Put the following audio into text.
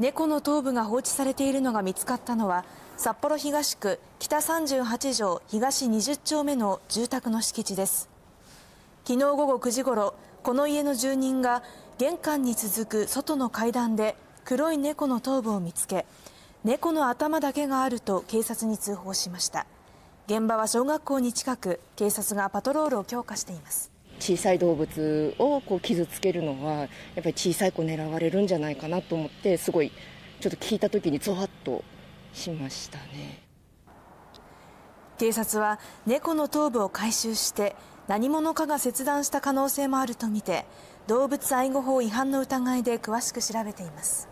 猫の頭部が放置されているのが見つかったのは札幌東区北38条東20丁目の住宅の敷地です昨日午後9時ごろこの家の住人が玄関に続く外の階段で黒い猫の頭部を見つけ猫の頭だけがあると警察に通報しました現場は小学校に近く警察がパトロールを強化しています小さい動物をこう傷つけるのはやっぱり小さい子狙われるんじゃないかなと思ってすごいちょっと聞いた時にゾワッとしましたね警察は猫の頭部を回収して何者かが切断した可能性もあるとみて動物愛護法違反の疑いで詳しく調べています